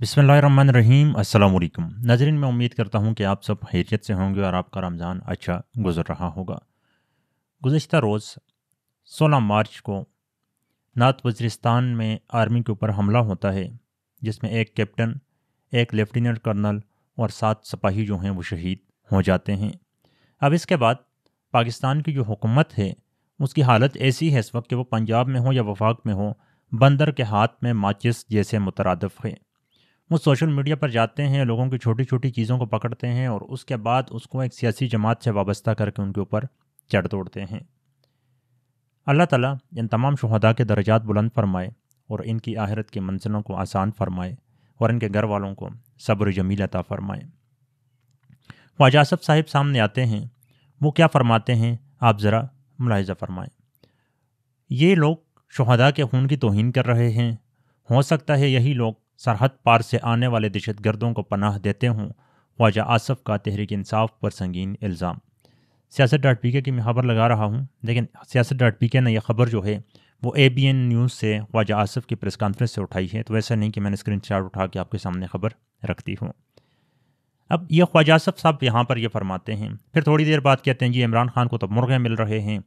बिसमीम् अल्लाम नजरिन मैं उम्मीद करता हूँ कि आप सब हैरियत से होंगे और आपका रमज़ान अच्छा गुजर रहा होगा गुज्त रोज़ 16 मार्च को नात वजरिस्तान में आर्मी के ऊपर हमला होता है जिसमें एक कैप्टन एक लेफ्टिनेंट कर्नल और सात सिपाही जो हैं वो शहीद हो जाते हैं अब इसके बाद पाकिस्तान की जो हुकूमत है उसकी हालत ऐसी है इस वक्त कि वो पंजाब में हो या वफाक में हो बंदर के हाथ में माचिस जैसे मुतरदफ़ है वो सोशल मीडिया पर जाते हैं लोगों की छोटी छोटी चीज़ों को पकड़ते हैं और उसके बाद उसको एक सियासी जमात से वाबस्ता करके उनके ऊपर चढ़ तोड़ते हैं अल्लाह ताला इन तमाम शहदा के दर्जात बुलंद फरमाए और इनकी आहरत के मंजिलों को आसान फरमाए और इनके घर वालों को सब्र जमील अता फरमाए ख्वाजा आसफ़ साहिब सामने आते हैं वो क्या फ़रमाते हैं आप ज़रा मुलायजा फरमाएँ ये लोग शहदा के खून की तोहन कर रहे हैं हो सकता है यही लोग सरहद पार से आने वाले दहशत गर्दों को पनाह देते हों ख्वाजा आसफ का तहरीक इंसाफ पर संगीन इल्ज़ाम सियासत डॉट पी के की मैं खबर लगा रहा हूँ लेकिन सियासत डॉट पी के ने यह खबर जो है वो ए बी एन न्यूज़ से ख्वाजा आसफ की प्रेस कॉन्फ्रेंस से उठाई है तो ऐसा नहीं कि मैंने स्क्रीन शॉट उठा के आपके सामने खबर रखती हूँ अब यह ख्वाजा आसफ साहब यहाँ पर यह फरमाते हैं फिर थोड़ी देर बाद कहते हैं जी इमरान खान को तो मुर्गे मिल रहे हैं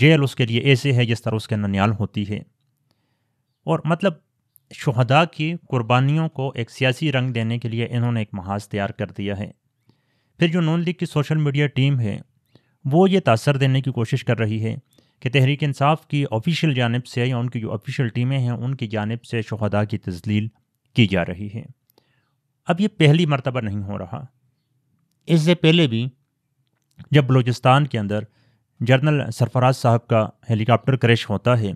जेल उसके लिए ऐसे है जिस तरह उसके ननियाल होती है और मतलब शहदा की कुर्बानियों को एक सियासी रंग देने के लिए इन्होंने एक महाज तैयार कर दिया है फिर जो नून लीग की सोशल मीडिया टीम है वो ये तासर देने की कोशिश कर रही है कि तहरीक इंसाफ की ऑफिशियल जानब से या उनकी जो ऑफिशियल टीमें हैं उनकी जानब से शहदा की तजलील की जा रही है अब ये पहली मरतबा नहीं हो रहा इससे पहले भी जब बलूचिस्तान के अंदर जनरल सरफराज साहब का हेलीकॉप्टर क्रैश होता है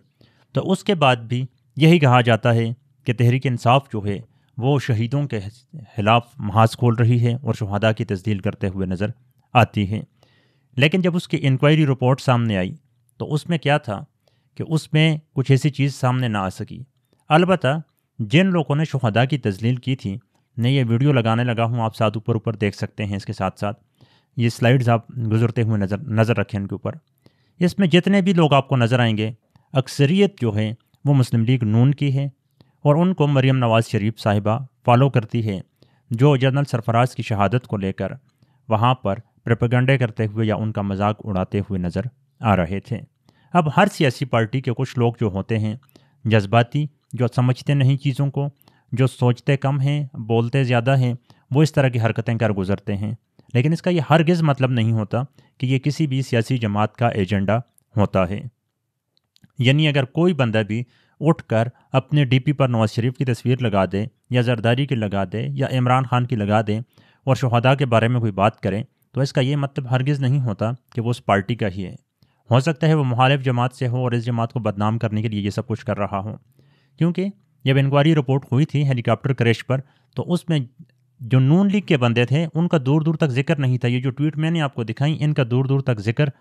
तो उसके बाद भी यही कहा जाता है कि तहरीक इंसाफ जो है वो शहीदों के खिलाफ महाज खोल रही है और शहदा की तस्दील करते हुए नज़र आती है लेकिन जब उसकी इंक्वायरी रिपोर्ट सामने आई तो उसमें क्या था कि उसमें कुछ ऐसी चीज़ सामने ना आ सकी अलबत् जिन लोगों ने शहदा की तस्दील की थी मैं ये वीडियो लगाने लगा हूँ आप साथ ऊपर ऊपर देख सकते हैं इसके साथ साथ ये स्लाइड्स आप गुजरते हुए नज़र नज़र रखें इनके ऊपर इसमें जितने भी लोग आपको नज़र आएंगे अक्सरियत जो है वो मुस्लिम लीग नून की है और उनको मरियम नवाज शरीफ साहिबा फॉलो करती है जो जनरल सरफराज की शहादत को लेकर वहाँ पर प्रपगंडे करते हुए या उनका मजाक उड़ाते हुए नज़र आ रहे थे अब हर सियासी पार्टी के कुछ लोग जो होते हैं जज्बाती जो समझते नहीं चीज़ों को जो सोचते कम हैं बोलते ज़्यादा हैं वो इस तरह की हरकतें कर गुजरते हैं लेकिन इसका यह हरगज़ मतलब नहीं होता कि ये किसी भी सियासी जमात का एजेंडा होता है यानी अगर कोई बंदा भी उठकर अपने डीपी पर नवाज शरीफ की तस्वीर लगा दे या जरदारी की लगा दे या इमरान खान की लगा दे और शहदा के बारे में कोई बात करें तो इसका ये मतलब हरगिज़ नहीं होता कि वो उस पार्टी का ही है हो सकता है वो मुखालिफ जमात से हो और इस जमात को बदनाम करने के लिए ये सब कुछ कर रहा हो क्योंकि जब इंक्वायरी रिपोर्ट हुई थी हेलीकॉप्टर क्रैश पर तो उसमें जो नून लीग के बंदे थे उनका दूर दूर तक जिक्र नहीं था ये जो ट्वीट मैंने आपको दिखाई इनका दूर दूर तक जिक्र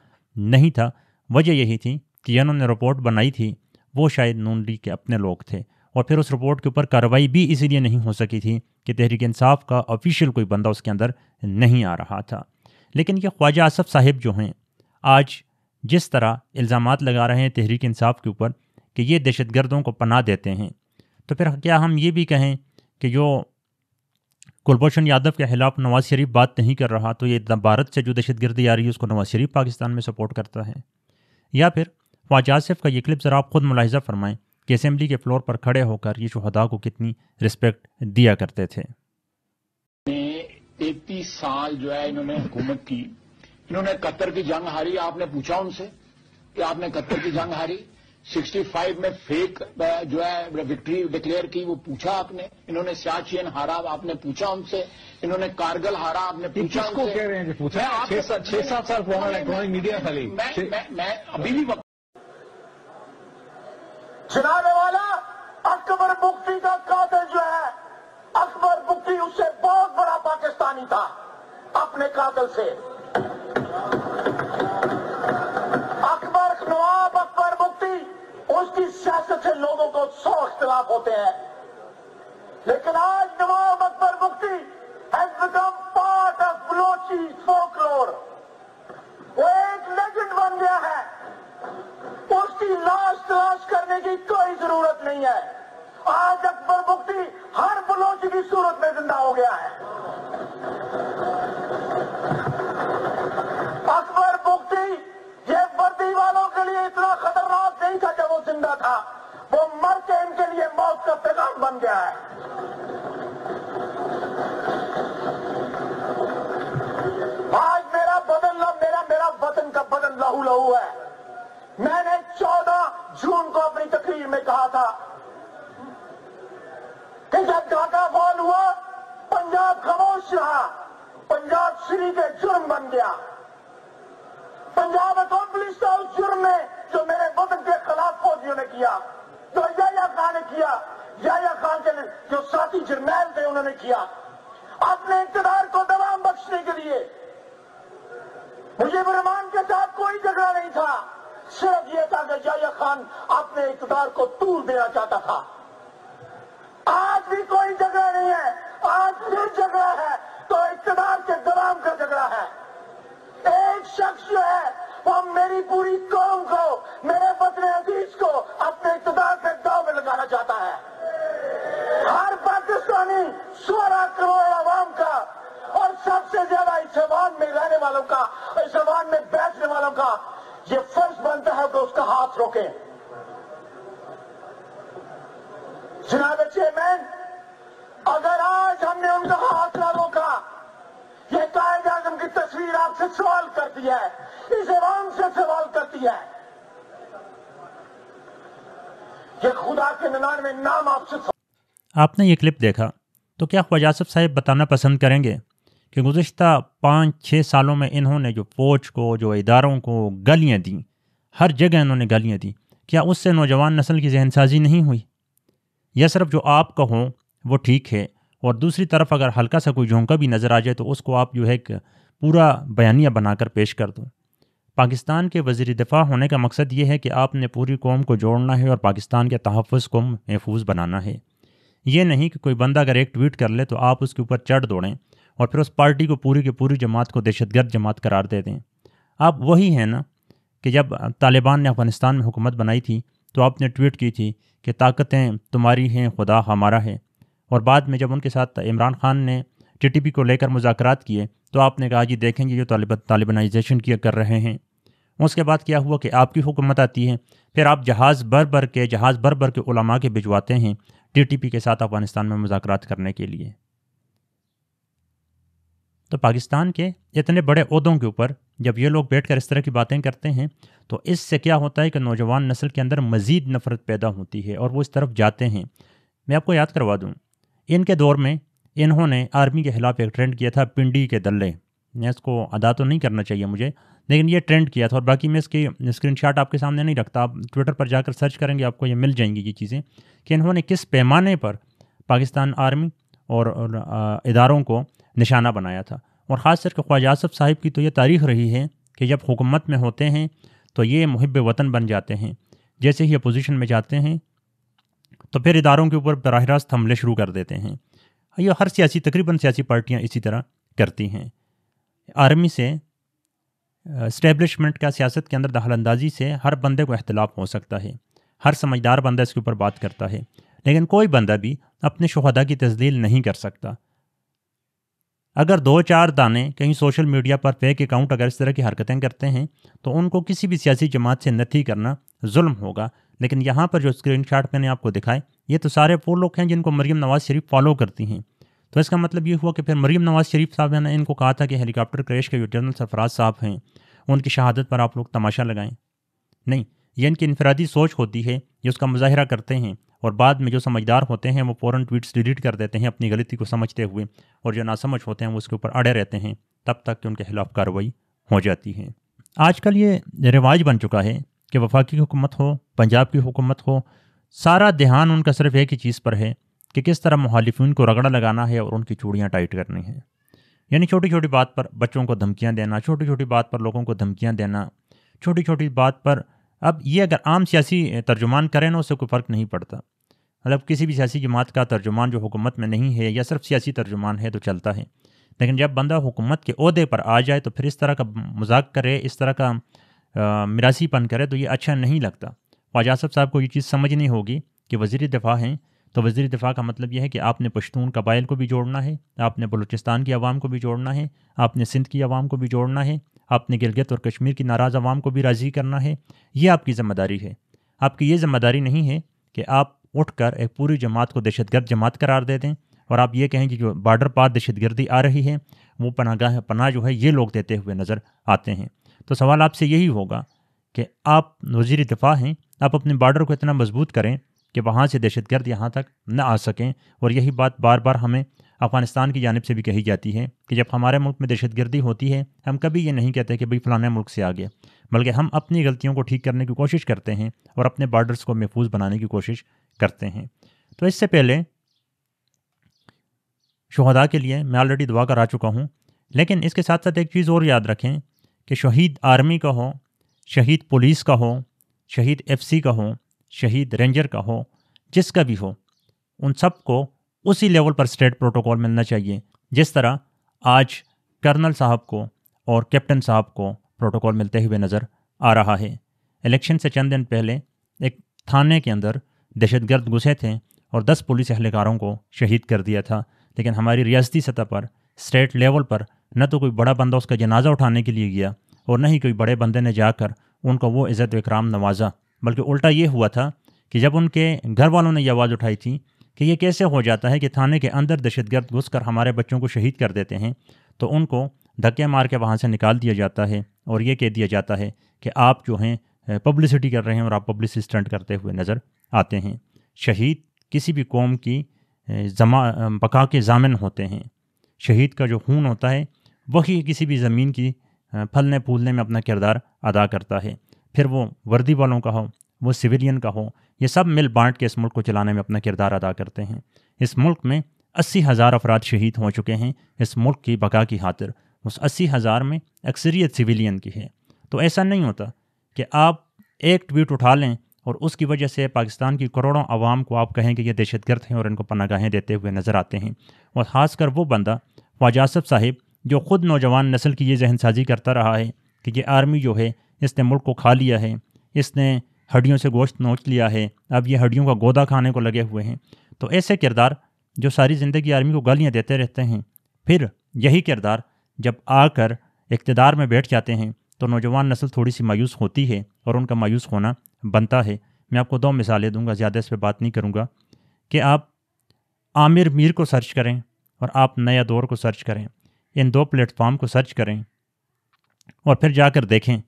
नहीं था वजह यही थी कि इन्होंने रिपोर्ट बनाई थी वो शायद नून लीग के अपने लोग थे और फिर उस रिपोर्ट के ऊपर कार्रवाई भी इसीलिए नहीं हो सकी थी कि तहरीक इंसाफ का ऑफिशियल कोई बंदा उसके अंदर नहीं आ रहा था लेकिन ये ख्वाजा आसफ़ साहिब जो हैं आज जिस तरह इल्ज़ाम लगा रहे हैं तहरीक इंसाफ के ऊपर कि ये दहशत गर्दों को पना देते हैं तो फिर क्या हम ये भी कहें कि जो कुलभूषण यादव के खिलाफ नवाज शरीफ बात नहीं कर रहा तो ये भारत से जो दहशत गर्दी आ रही है उसको नवाज शरीफ पाकिस्तान में सपोर्ट करता है या फिर ख्वाजा आसिफ का ये क्लिप ज़रा आप खुद मुलाहजा फरमाएं कि असम्बली के फ्लोर पर खड़े होकर ये शहदा को कितनी रिस्पेक्ट दिया करते थे तैतीस साल जो है इन्होंने हुकूमत की इन्होंने कतर की जंग हारी आपने पूछा उनसे कि आपने कतर की जंग हारी 65 में फेक जो है विक्ट्री डिक्लेयर की वो पूछा आपने इन्होंने सियाचियन हारा आपने पूछा उनसे इन्होंने कारगल हारा आपने पूछा उनसे कह रहे हैं पूछा छह सात साल पुराना इलेक्ट्रॉनिक मीडिया खाली मैं, मैं अभी भी जनाने वाला अकबर मुफ्ती का कातिल जो है अकबर मुफ्ती उससे बहुत बड़ा पाकिस्तानी था अपने कातिल से अकबर नवाब अकबर मुफ्ती उसकी सियासत से लोगों को सौ इख्तलाफ होते हैं लेकिन आज Nawab Akbar Mufti as become part of Balochi folklore की कोई जरूरत नहीं है आज अकबर मुफ्ती हर बलोच की सूरत में जिंदा हो गया है अकबर मुफ्ती ये वर्दी वालों के लिए इतना खतरनाक नहीं था जब वो जिंदा था वो मर के इनके लिए मौत का पैगाम बन गया है आज मेरा बदन मेरा मेरा वतन का बदन लहू लहू है कहा था कि जब ढाका फॉल हुआ पंजाब खामोश रहा पंजाब श्री के जुर्म बन गया पंजाब अकॉम्प्लिश था उस जुर्म में जो मेरे वतन के खिलाफ फौजियों ने किया जो या खान ने किया या खान के जो साथी जरनैल थे उन्होंने किया अपने इंतजार को दबाव बख्शने के लिए मुझे ब्रह्मांड के साथ कोई झगड़ा नहीं था सिर्फ यह था कि या खान अपने इकदार को तूल देना चाहता था आज भी कोई झगड़ा नहीं है आज फिर झगड़ा है तो इकदार के गुलाम का झगड़ा है एक शख्स जो है वो मेरी पूरी कौम को मेरे बदले अजीज को अपने करती है इस से सवाल करती है ये खुदा के में नाम आपसे आपने ये क्लिप देखा तो क्या ख्वाजा साहब बताना पसंद करेंगे कि गुज्त पाँच छः सालों में इन्होंने जो फौज को जो इदारों को गालियाँ दी हर जगह इन्होंने गालियाँ दी क्या उससे नौजवान नस्ल की जहन साजी नहीं हुई यह सिर्फ जो आप कहो वो ठीक है और दूसरी तरफ अगर हल्का सा कोई झोंका भी नज़र आ जाए तो उसको आप जो है पूरा बयानिया बनाकर पेश कर दूँ पाकिस्तान के वजीर दिफा होने का मकसद ये है कि आपने पूरी कौम को जोड़ना है और पाकिस्तान के तहफ़ को महफूज बनाना है ये नहीं कि कोई बंदा अगर एक ट्वीट कर ले तो आप उसके ऊपर चढ़ दौड़ें और फिर उस पार्टी को पूरी की पूरी जमात को दहशतगर्द जमात करार दे दें आप वही हैं ना कि जब तालिबान ने अफ़गानिस्तान में हुकूमत बनाई थी तो आपने ट्वीट की थी कि ताकतें तुम्हारी हैं खुदा हमारा है और बाद में जब उनके साथ इमरान खान ने पी को लेकर मुजाकर किए तो आपने कहा जी देखेंगे जो तालिब तालिबानाइजेशन किया कर रहे हैं उसके बाद क्या हुआ कि आपकी हुकूमत आती है फिर आप जहाज़ भर भर के जहाज़ भर भर के उलमा के भिजवाते हैं टीटीपी के साथ अफ़गानिस्तान में मुजाकर करने के लिए तो पाकिस्तान के इतने बड़े अहदों के ऊपर जब ये लोग बैठकर इस तरह की बातें करते हैं तो इससे क्या होता है कि नौजवान नस्ल के अंदर मज़ीद नफ़रत पैदा होती है और वो इस तरफ जाते हैं मैं आपको याद करवा दूँ इनके दौर में इन्होंने आर्मी के ख़िलाफ़ एक ट्रेंड किया था पिंडी के दल्ले मैं इसको अदा तो नहीं करना चाहिए मुझे लेकिन ये ट्रेंड किया था और बाकी मैं इसके स्क्रीनशॉट आपके सामने नहीं रखता आप ट्विटर पर जाकर सर्च करेंगे आपको ये मिल जाएंगी ये चीज़ें कि इन्होंने किस पैमाने पर पाकिस्तान आर्मी और, और आ, इदारों को निशाना बनाया था और ख़ास करके ख्वाजा आसफ़ साहिब की तो ये तारीख रही है कि जब हुकूमत में होते हैं तो ये मुहब वतन बन जाते हैं जैसे ही अपोजिशन में जाते हैं तो फिर इदारों के ऊपर बरह रास्त हमले शुरू कर देते हैं ये हर सियासी तकरीबन सियासी पार्टियाँ इसी तरह करती हैं आर्मी से इस्टेबलिशमेंट का सियासत के अंदर दखल अंदाजी से हर बंदे को अख्तिलाफ़ हो सकता है हर समझदार बंदा इसके ऊपर बात करता है लेकिन कोई बंदा भी अपने शहदा की तस्दील नहीं कर सकता अगर दो चार दाने कहीं सोशल मीडिया पर फेक अकाउंट अगर इस तरह की हरकतें करते हैं तो उनको किसी भी सियासी जमात से नथी करना जुल्म होगा लेकिन यहाँ पर जो स्क्रीनशॉट मैंने आपको दिखाए ये तो सारे वो लोग हैं जिनको मरीम नवाज़ शरीफ फॉलो करती हैं तो इसका मतलब ये हुआ कि फिर मरीम नवाज़ शरीफ साहब ने इनको कहा था कि हेलीकॉप्टर क्रैश के जो जनरल सरफराज साहब हैं उनकी शहादत पर आप लोग तमाशा लगाएं नहीं ये इनकी इनफरादी सोच होती है ये उसका मुजाहरा करते हैं और बाद में जो समझदार होते हैं वो फ़ौरन ट्वीट्स डिलीट कर देते हैं अपनी गलती को समझते हुए और जो नासमझ होते हैं वो उसके ऊपर अड़े रहते हैं तब तक कि उनके खिलाफ कार्रवाई हो जाती है आजकल ये रिवाज बन चुका है कि वफाकी हुकूमत हो पंजाब की हुकूमत हो सारा ध्यान उनका सिर्फ एक ही चीज़ पर है कि किस तरह मुहालिफिन को रगड़ा लगाना है और उनकी चूड़ियाँ टाइट करनी है यानी छोटी छोटी बात पर बच्चों को धमकियाँ देना छोटी छोटी बात पर लोगों को धमकियाँ देना छोटी छोटी बात पर अब ये अगर आम सियासी तर्जुमान करें ना उससे कोई फ़र्क नहीं पड़ता मतलब किसी भी सियासी जमात का तर्जुमान जो हुकूमत में नहीं है या सिर्फ सियासी तर्जुमान है तो चलता है लेकिन जब बंदा हुकूमत के अहदे पर आ जाए तो फिर इस तरह का मजाक करे इस तरह का पन करे तो ये अच्छा नहीं लगता ख्वाजा साहब को ये चीज़ समझनी होगी कि वजी दफा हैं तो वजी दफा का मतलब यह है कि आपने पश्तून कबाइल को भी जोड़ना है आपने बलूचिस्तान की आवाम को भी जोड़ना है आपने सिंध की आवाम को भी जोड़ना है आपने गिलगत और कश्मीर की नाराज़ आवाम को भी राज़ी करना है ये आपकी ज़िम्मेदारी है आपकी ये ज़िम्मेदारी नहीं है कि आप उठकर एक पूरी जमात को दहशतगर्द जमात करार दे दें और आप ये कहें कि जो बार्डर पार दहशतगर्दी आ रही है वो पनागा पनाह जो है ये लोग देते हुए नज़र आते हैं तो सवाल आपसे यही होगा कि आप वजीर दफा हैं आप अपने बॉर्डर को इतना मजबूत करें कि वहाँ से दहशत गर्द यहाँ तक न आ सकें और यही बात बार बार हमें अफ़गानिस्तान की जानब से भी कही जाती है कि जब हमारे मुल्क में दहशतगर्दी होती है हम कभी ये नहीं कहते कि भाई फ़लाना मुल्क से आ गया बल्कि हम अपनी गलतियों को ठीक करने की कोशिश करते हैं और अपने बॉर्डर्स को महफूज बनाने की कोशिश करते हैं तो इससे पहले शहदा के लिए मैं ऑलरेडी दुआ करा चुका हूँ लेकिन इसके साथ साथ एक चीज़ और याद रखें कि शहीद आर्मी का हो शहीद पुलिस का हो शहीद एफसी का हो शहीद रेंजर का हो जिसका भी हो उन सबको उसी लेवल पर स्टेट प्रोटोकॉल मिलना चाहिए जिस तरह आज कर्नल साहब को और कैप्टन साहब को प्रोटोकॉल मिलते हुए नज़र आ रहा है इलेक्शन से चंद दिन पहले एक थाने के अंदर दहशतगर्द घुसे थे और 10 पुलिस अहलकारों को शहीद कर दिया था लेकिन हमारी रियासती सतह पर स्टेट लेवल पर न तो कोई बड़ा बंदा उसका जनाजा उठाने के लिए गया और न ही कोई बड़े बंदे ने जाकर उनको वो इज़्ज़त विक्राम नवाजा बल्कि उल्टा ये हुआ था कि जब उनके घर वालों ने यह आवाज़ उठाई थी कि ये कैसे हो जाता है कि थाने के अंदर दहशतगर्द घुस कर हमारे बच्चों को शहीद कर देते हैं तो उनको धक्के मार के वहाँ से निकाल दिया जाता है और ये कह दिया जाता है कि आप जो हैं पब्लिसिटी कर रहे हैं और आप पब्लिसिटी स्टंट करते हुए नज़र आते हैं शहीद किसी भी कौम की जमा बका के जामिन होते हैं शहीद का जो खून होता है वही किसी भी ज़मीन की फलने फूलने में अपना किरदार अदा करता है फिर वो वर्दी वालों का हो वो सिविलियन का हो ये सब मिल बांट के इस मुल्क को चलाने में अपना किरदार अदा करते हैं इस मुल्क में अस्सी हज़ार अफराद शहीद हो चुके हैं इस मुल्क की बका की खातिर उस अस्सी हज़ार में अक्सरियत सिविलियन की है तो ऐसा नहीं होता कि आप एक ट्वीट उठा लें और उसकी वजह से पाकिस्तान की करोड़ों आवाम को आप कहें कि ये दहशत गर्द हैं और इनको पनागाहें देते हुए नज़र आते हैं और ख़ास वो बंदा ख्वाजा आसफ़ साहिब जो ख़ुद नौजवान नस्ल की ये जहन साजी करता रहा है कि ये आर्मी जो है इसने मुल्क को खा लिया है इसने हड्डियों से गोश्त नोच लिया है अब ये हड्डियों का गोदा खाने को लगे हुए हैं तो ऐसे किरदार जो सारी ज़िंदगी आर्मी को गालियाँ देते रहते हैं फिर यही किरदार जब आकर इकतदार में बैठ जाते हैं तो नौजवान नस्ल थोड़ी सी मायूस होती है और उनका मायूस होना बनता है मैं आपको दो मिसालें दूंगा ज़्यादा इस पर बात नहीं करूँगा कि आप आमिर मीर को सर्च करें और आप नया दौर को सर्च करें इन दो प्लेटफॉर्म को सर्च करें और फिर जाकर देखें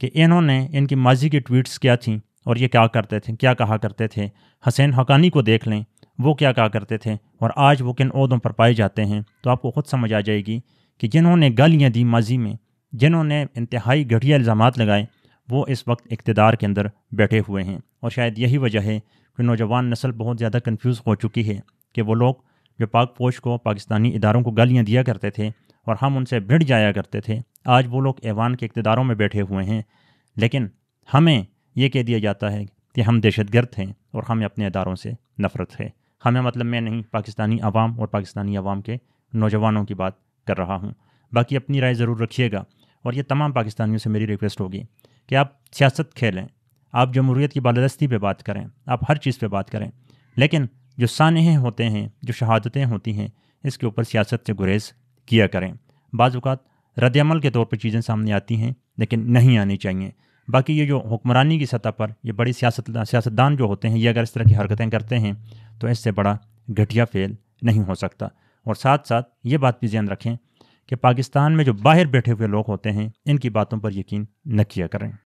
कि इन्होंने इनकी माजी की ट्वीट्स क्या थी और ये क्या करते थे क्या कहा करते थे हसैन हकानी को देख लें वो क्या कहा करते थे और आज वो किन उहदों पर पाए जाते हैं तो आपको ख़ुद समझ आ जाएगी कि जिन्होंने गालियाँ दी माजी में जिन्होंने इंतहाई घटिया इल्ज़ाम लगाए वो इस वक्त इकतदार के अंदर बैठे हुए हैं और शायद यही वजह है कि नौजवान नस्ल बहुत ज़्यादा कन्फ्यूज़ हो चुकी है कि वो लोग जो पाक फौज को पाकिस्तानी इदारों को गालियाँ दिया करते थे और हम उनसे भिड़ जाया करते थे आज वो लोग ऐवान के इकतदारों में बैठे हुए हैं लेकिन हमें ये कह दिया जाता है कि हम दहशत गर्द हैं और हमें अपने इदारों से नफ़रत है हमें मतलब मैं नहीं पाकिस्तानी आवाम और पाकिस्तानी आवाम के नौजवानों की बात कर रहा हूँ बाकी अपनी राय ज़रूर रखिएगा और ये तमाम पाकिस्तानियों से मेरी रिक्वेस्ट होगी कि आप सियासत खेलें आप जमहूरीत की बालदस्ती पर बात करें आप हर चीज़ पर बात करें लेकिन जो सानहे होते हैं जो शहादतें होती हैं इसके ऊपर सियासत से गुरेज किया करें बाज़ात रद्दमल के तौर पर चीज़ें सामने आती हैं लेकिन नहीं आनी चाहिए बाकी ये जो हुक्मरानी की सतह पर ये बड़ी सियासत सियासतदान जो होते हैं ये अगर इस तरह की हरकतें करते हैं तो इससे बड़ा घटिया फेल नहीं हो सकता और साथ साथ ये बात भी ध्यान रखें कि पाकिस्तान में जो बाहर बैठे हुए लोग होते हैं इनकी बातों पर यकीन न किया करें